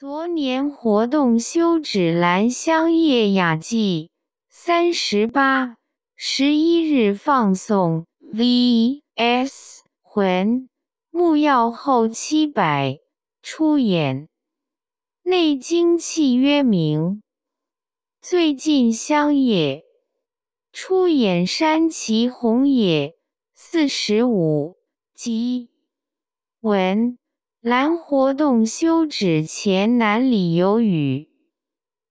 昨年活动休止，兰香叶雅纪三十八十一日放送 V.S. 魂木曜后七百出演《内经契约明》，最近香叶出演山崎宏也四十五集文。兰活动休止前南里有雨。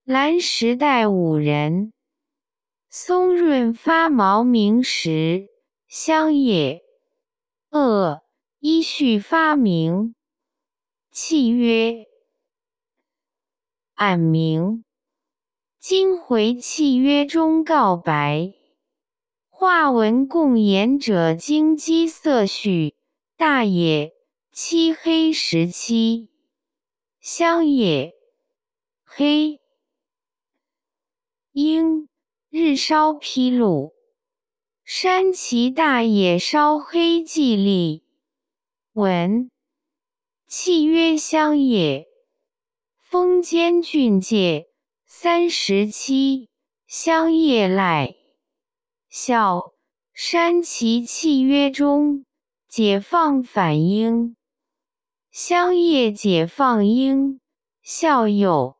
兰时代五人：松润发毛明时乡也，恶依序发明契约，暗明，今回契约中告白，话文共言者经基色序大也。漆黑时期，香野黑应日烧披露山崎大野烧黑纪力文契约香野，风间俊介三十七香叶赖孝山崎契约中解放反应。乡野解放英校友。